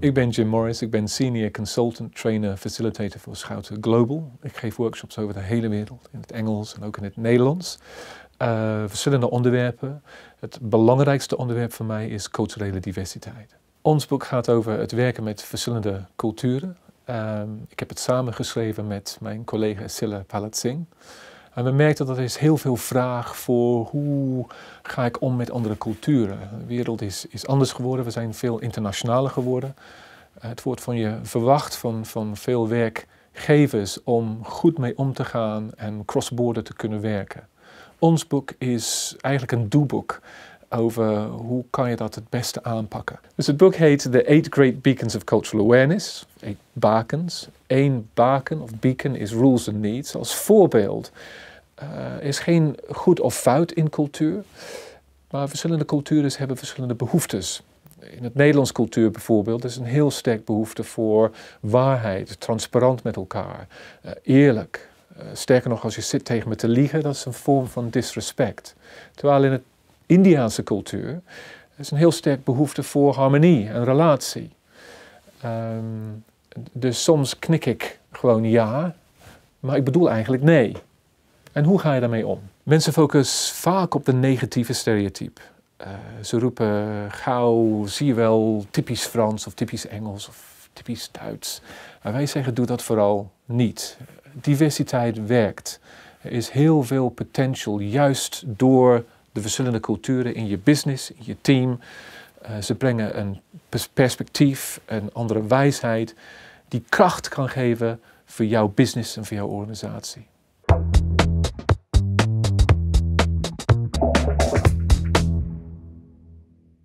Ik ben Jim Morris, ik ben Senior Consultant, Trainer, Facilitator voor Schouten Global. Ik geef workshops over de hele wereld, in het Engels en ook in het Nederlands. Eh, verschillende onderwerpen. Het belangrijkste onderwerp voor mij is culturele diversiteit. Ons boek gaat over het werken met verschillende culturen. Ehm, ik heb het samengeschreven met mijn collega Silla Palatsing. En we merkten dat er is heel veel vraag voor hoe ga ik om met andere culturen. De wereld is, is anders geworden, we zijn veel internationaler geworden. Eh, het wordt van je verwacht van, van veel werkgevers om goed mee om te gaan en cross-border te kunnen werken. Ons boek is eigenlijk een doeboek over hoe kan je dat het beste aanpakken. Dus het boek heet The Eight Great Beacons of Cultural Awareness. Eight bakens. Eén baken of beacon is rules and needs. Als voorbeeld uh, is geen goed of fout in cultuur. Maar verschillende culturen hebben verschillende behoeftes. In het Nederlands cultuur bijvoorbeeld is een heel sterk behoefte voor waarheid, transparant met elkaar, eh, eerlijk. Eh, sterker nog, als je zit tegen me te liegen, dat is een vorm van disrespect. Terwijl in het Indiaanse cultuur is een heel sterk behoefte voor harmonie en relatie. Ehm, dus soms knik ik gewoon ja, maar ik bedoel eigenlijk nee. En hoe ga je daarmee om? Mensen focussen vaak op de negatieve stereotype. Eh, ze roepen gauw, zie je wel, typisch Frans of typisch Engels of typisch Duits. Maar wij zeggen, doe dat vooral niet. Diversiteit werkt. Er is heel veel potential juist door de verschillende culturen in je business, in je team. Eh, ze brengen een perspectief, een andere wijsheid die kracht kan geven voor jouw business en voor jouw organisatie.